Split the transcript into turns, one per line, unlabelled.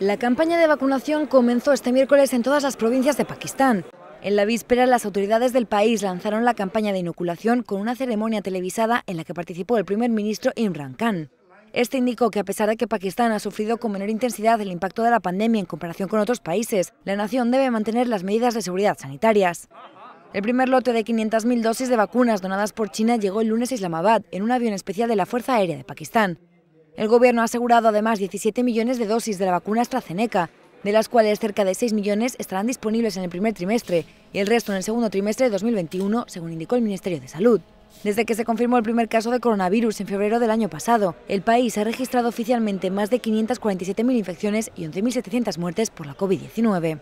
La campaña de vacunación comenzó este miércoles en todas las provincias de Pakistán. En la víspera, las autoridades del país lanzaron la campaña de inoculación con una ceremonia televisada en la que participó el primer ministro Imran Khan. Este indicó que a pesar de que Pakistán ha sufrido con menor intensidad el impacto de la pandemia en comparación con otros países, la nación debe mantener las medidas de seguridad sanitarias. El primer lote de 500.000 dosis de vacunas donadas por China llegó el lunes a Islamabad en un avión especial de la Fuerza Aérea de Pakistán. El gobierno ha asegurado además 17 millones de dosis de la vacuna AstraZeneca, de las cuales cerca de 6 millones estarán disponibles en el primer trimestre y el resto en el segundo trimestre de 2021, según indicó el Ministerio de Salud. Desde que se confirmó el primer caso de coronavirus en febrero del año pasado, el país ha registrado oficialmente más de 547.000 infecciones y 11.700 muertes por la COVID-19.